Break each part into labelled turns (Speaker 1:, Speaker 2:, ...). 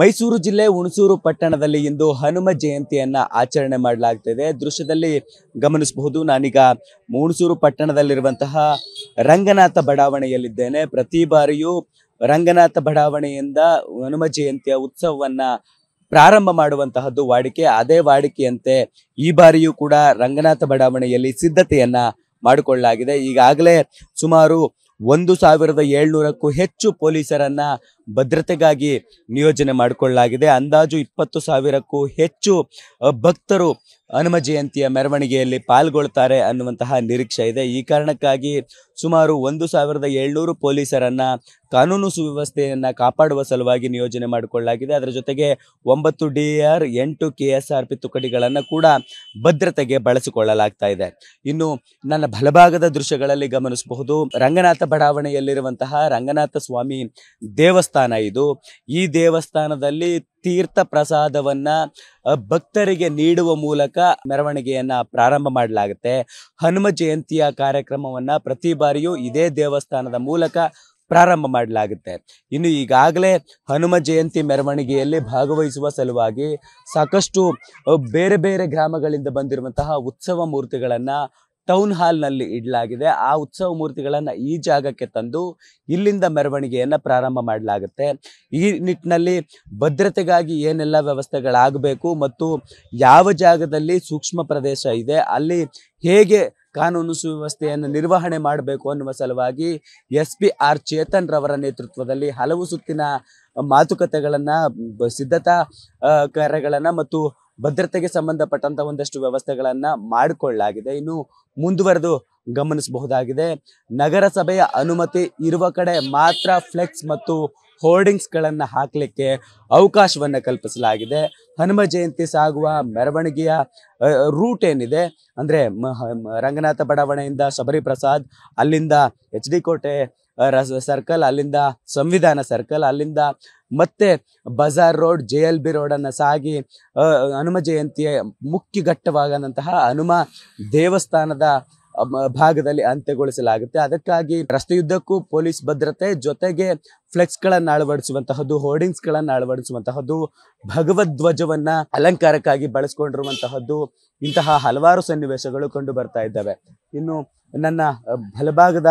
Speaker 1: ಮೈಸೂರು ಜಿಲ್ಲೆ ಹುಣಸೂರು ಪಟ್ಟಣದಲ್ಲಿ ಇಂದು ಹನುಮ ಜಯಂತಿಯನ್ನ ಆಚರಣೆ ಮಾಡಲಾಗ್ತಿದೆ ದೃಶ್ಯದಲ್ಲಿ ಗಮನಿಸಬಹುದು ನಾನೀಗ ಹುಣಸೂರು ಪಟ್ಟಣದಲ್ಲಿರುವಂತಹ ರಂಗನಾಥ ಬಡಾವಣೆಯಲ್ಲಿದ್ದೇನೆ ಪ್ರತಿ ಬಾರಿಯೂ ರಂಗನಾಥ ಬಡಾವಣೆಯಿಂದ ಹನುಮ ಜಯಂತಿಯ ಉತ್ಸವವನ್ನ ಪ್ರಾರಂಭ ಮಾಡುವಂತಹದ್ದು ವಾಡಿಕೆ ಅದೇ ವಾಡಿಕೆಯಂತೆ ಈ ಬಾರಿಯೂ ಕೂಡ ರಂಗನಾಥ ಬಡಾವಣೆಯಲ್ಲಿ ಸಿದ್ಧತೆಯನ್ನ ಮಾಡಿಕೊಳ್ಳಲಾಗಿದೆ ಈಗಾಗಲೇ ಸುಮಾರು ಒಂದು ಸಾವಿರದ ಏಳ್ನೂರಕ್ಕೂ ಹೆಚ್ಚು ಪೊಲೀಸರನ್ನ ಭದ್ರತೆಗಾಗಿ ನಿಯೋಜನೆ ಮಾಡಿಕೊಳ್ಳಲಾಗಿದೆ ಅಂದಾಜು ಇಪ್ಪತ್ತು ಸಾವಿರಕ್ಕೂ ಹೆಚ್ಚು ಭಕ್ತರು ಹನುಮ ಜಯಂತಿಯ ಮೆರವಣಿಗೆಯಲ್ಲಿ ಪಾಲ್ಗೊಳ್ತಾರೆ ಅನ್ನುವಂತಹ ನಿರೀಕ್ಷೆ ಇದೆ ಈ ಕಾರಣಕ್ಕಾಗಿ ಸುಮಾರು ಒಂದು ಸಾವಿರದ ಏಳ್ನೂರು ಪೊಲೀಸರನ್ನು ಕಾನೂನು ಸುವ್ಯವಸ್ಥೆಯನ್ನು ಕಾಪಾಡುವ ಸಲುವಾಗಿ ನಿಯೋಜನೆ ಮಾಡಿಕೊಳ್ಳಲಾಗಿದೆ ಅದರ ಜೊತೆಗೆ ಒಂಬತ್ತು ಡಿ ಆರ್ ಎಂಟು ಕೆ ಎಸ್ ಆರ್ ಪಿ ತುಕಡಿಗಳನ್ನು ಕೂಡ ಭದ್ರತೆಗೆ ಬಳಸಿಕೊಳ್ಳಲಾಗ್ತಾ ಇದೆ ಇನ್ನು ನನ್ನ ಬಲಭಾಗದ ದೃಶ್ಯಗಳಲ್ಲಿ ಗಮನಿಸಬಹುದು ರಂಗನಾಥ ಬಡಾವಣೆಯಲ್ಲಿರುವಂತಹ ರಂಗನಾಥ ಸ್ವಾಮಿ ದೇವಸ್ಥಾನ ದೇವಸ್ಥಾನ ಇದು ಈ ದೇವಸ್ಥಾನದಲ್ಲಿ ತೀರ್ಥ ಪ್ರಸಾದವನ್ನ ಭಕ್ತರಿಗೆ ನೀಡುವ ಮೂಲಕ ಮೆರವಣಿಗೆಯನ್ನ ಪ್ರಾರಂಭ ಮಾಡಲಾಗುತ್ತೆ ಹನುಮ ಜಯಂತಿಯ ಕಾರ್ಯಕ್ರಮವನ್ನ ಪ್ರತಿ ಬಾರಿಯೂ ಇದೇ ದೇವಸ್ಥಾನದ ಮೂಲಕ ಪ್ರಾರಂಭ ಮಾಡಲಾಗುತ್ತೆ ಇನ್ನು ಈಗಾಗಲೇ ಹನುಮ ಜಯಂತಿ ಮೆರವಣಿಗೆಯಲ್ಲಿ ಭಾಗವಹಿಸುವ ಸಲುವಾಗಿ ಸಾಕಷ್ಟು ಬೇರೆ ಬೇರೆ ಗ್ರಾಮಗಳಿಂದ ಬಂದಿರುವಂತಹ ಉತ್ಸವ ಮೂರ್ತಿಗಳನ್ನು ಟೌನ್ ಹಾಲ್ನಲ್ಲಿ ಇಡಲಾಗಿದೆ ಆ ಉತ್ಸವ ಮೂರ್ತಿಗಳನ್ನು ಈ ಜಾಗಕ್ಕೆ ತಂದು ಇಲ್ಲಿಂದ ಮೆರವಣಿಗೆಯನ್ನು ಪ್ರಾರಂಭ ಮಾಡಲಾಗುತ್ತೆ ಈ ನಿಟ್ಟಿನಲ್ಲಿ ಭದ್ರತೆಗಾಗಿ ಏನೆಲ್ಲ ವ್ಯವಸ್ಥೆಗಳಾಗಬೇಕು ಮತ್ತು ಯಾವ ಜಾಗದಲ್ಲಿ ಸೂಕ್ಷ್ಮ ಪ್ರದೇಶ ಇದೆ ಅಲ್ಲಿ ಹೇಗೆ ಕಾನೂನು ಸುವ್ಯವಸ್ಥೆಯನ್ನು ನಿರ್ವಹಣೆ ಮಾಡಬೇಕು ಅನ್ನುವ ಸಲುವಾಗಿ ಎಸ್ ಪಿ ಆರ್ ಚೇತನ್ ರವರ ನೇತೃತ್ವದಲ್ಲಿ ಹಲವು ಸುತ್ತಿನ ಮಾತುಕತೆಗಳನ್ನು ಸಿದ್ಧತಾ ಕಾರ್ಯಗಳನ್ನು ಮತ್ತು ಭದ್ರತೆಗೆ ಸಂಬಂಧಪಟ್ಟಂತ ಒಂದಷ್ಟು ವ್ಯವಸ್ಥೆಗಳನ್ನ ಮಾಡಿಕೊಳ್ಳಲಾಗಿದೆ ಇನ್ನು ಮುಂದುವರೆದು ಗಮನಿಸಬಹುದಾಗಿದೆ ನಗರಸಭೆಯ ಅನುಮತಿ ಇರುವ ಕಡೆ ಮಾತ್ರ ಫ್ಲೆಕ್ಸ್ ಮತ್ತು ಹೋರ್ಡಿಂಗ್ಸ್ಗಳನ್ನು ಹಾಕಲಿಕ್ಕೆ ಅವಕಾಶವನ್ನು ಕಲ್ಪಿಸಲಾಗಿದೆ ಹನುಮ ಜಯಂತಿ ಸಾಗುವ ಮೆರವಣಿಗೆಯ ರೂಟ್ ಏನಿದೆ ಅಂದರೆ ರಂಗನಾಥ ಬಡಾವಣೆಯಿಂದ ಶಬರಿ ಪ್ರಸಾದ್ ಅಲ್ಲಿಂದ ಎಚ್ ಡಿ ಕೋಟೆ ಸರ್ಕಲ್ ಅಲ್ಲಿಂದ ಸಂವಿಧಾನ ಸರ್ಕಲ್ ಅಲ್ಲಿಂದ ಮತ್ತೆ ಬಜಾರ್ ರೋಡ್ ಜೆ ಎಲ್ ಬಿ ರೋಡನ್ನು ಸಾಗಿ ಹನುಮ ಜಯಂತಿಯ ಮುಖ್ಯಘಟ್ಟವಾಗದಂತಹ ಹನುಮ ದೇವಸ್ಥಾನದ ಭಾಗದಲ್ಲಿ ಅಂತ್ಯಗೊಳಿಸಲಾಗುತ್ತೆ ಅದಕ್ಕಾಗಿ ರಸ್ತೆಯುದ್ದಕ್ಕೂ ಪೊಲೀಸ್ ಭದ್ರತೆ ಜೊತೆಗೆ ಫ್ಲೆಕ್ಸ್ ಗಳನ್ನ ಅಳವಡಿಸುವಂತಹದ್ದು ಹೋರ್ಡಿಂಗ್ಸ್ಗಳನ್ನು ಅಳವಡಿಸುವಂತಹದ್ದು ಭಗವಧ್ವಜವನ್ನ ಅಲಂಕಾರಕ್ಕಾಗಿ ಬಳಸ್ಕೊಂಡಿರುವಂತಹದ್ದು ಇಂತಹ ಹಲವಾರು ಸನ್ನಿವೇಶಗಳು ಕಂಡು ಬರ್ತಾ ಇದ್ದಾವೆ ಇನ್ನು ನನ್ನ ಬಲಭಾಗದ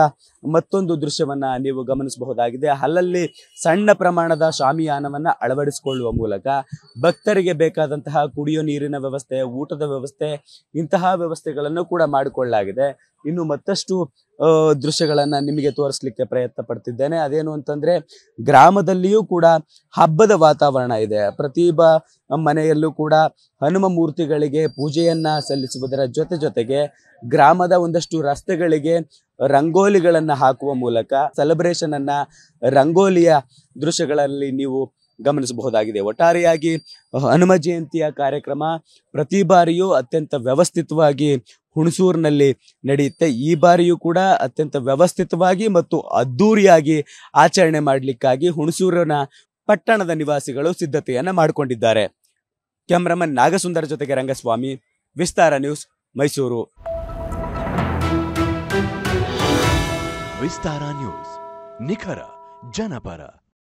Speaker 1: ಮತ್ತೊಂದು ದೃಶ್ಯವನ್ನ ನೀವು ಗಮನಿಸಬಹುದಾಗಿದೆ ಅಲ್ಲಲ್ಲಿ ಸಣ್ಣ ಪ್ರಮಾಣದ ಶಾಮಿಯಾನವನ್ನ ಅಳವಡಿಸಿಕೊಳ್ಳುವ ಮೂಲಕ ಭಕ್ತರಿಗೆ ಬೇಕಾದಂತಹ ಕುಡಿಯೋ ನೀರಿನ ವ್ಯವಸ್ಥೆ ಊಟದ ವ್ಯವಸ್ಥೆ ಇಂತಹ ವ್ಯವಸ್ಥೆಗಳನ್ನು ಕೂಡ ಮಾಡಿಕೊಳ್ಳಲಾಗಿದೆ ಇನ್ನು ಮತ್ತಷ್ಟು ದೃಶ್ಯಗಳನ್ನು ನಿಮಗೆ ತೋರಿಸ್ಲಿಕ್ಕೆ ಪ್ರಯತ್ನ ಪಡ್ತಿದ್ದೇನೆ ಅದೇನು ಅಂತಂದ್ರೆ ಗ್ರಾಮದಲ್ಲಿಯೂ ಕೂಡ ಹಬ್ಬದ ವಾತಾವರಣ ಇದೆ ಪ್ರತಿ ಬ ಮನೆಯಲ್ಲೂ ಕೂಡ ಹನುಮ ಮೂರ್ತಿಗಳಿಗೆ ಪೂಜೆಯನ್ನು ಸಲ್ಲಿಸುವುದರ ಜೊತೆ ಜೊತೆಗೆ ಗ್ರಾಮದ ಒಂದಷ್ಟು ರಸ್ತೆಗಳಿಗೆ ರಂಗೋಲಿಗಳನ್ನು ಹಾಕುವ ಮೂಲಕ ಸೆಲೆಬ್ರೇಷನ್ ರಂಗೋಲಿಯ ದೃಶ್ಯಗಳಲ್ಲಿ ನೀವು ಗಮನಿಸಬಹುದಾಗಿದೆ ಒಟ್ಟಾರೆಯಾಗಿ ಹನುಮ ಜಯಂತಿಯ ಕಾರ್ಯಕ್ರಮ ಪ್ರತಿ ಬಾರಿಯೂ ಅತ್ಯಂತ ವ್ಯವಸ್ಥಿತವಾಗಿ ಹುಣಸೂರಿನಲ್ಲಿ ನಡೆಯುತ್ತೆ ಈ ಬಾರಿಯೂ ಕೂಡ ಅತ್ಯಂತ ವ್ಯವಸ್ಥಿತವಾಗಿ ಮತ್ತು ಅದ್ದೂರಿಯಾಗಿ ಆಚರಣೆ ಮಾಡಲಿಕ್ಕಾಗಿ ಹುಣಸೂರಿನ ಪಟ್ಟಣದ ನಿವಾಸಿಗಳು ಸಿದ್ಧತೆಯನ್ನು ಮಾಡಿಕೊಂಡಿದ್ದಾರೆ ಕ್ಯಾಮ್ರಾಮನ್ ನಾಗಸುಂದರ ಜೊತೆಗೆ ರಂಗಸ್ವಾಮಿ ವಿಸ್ತಾರ ನ್ಯೂಸ್ ಮೈಸೂರು ವಿಸ್ತಾರ ನ್ಯೂಸ್ ನಿಖರ ಜನಪರ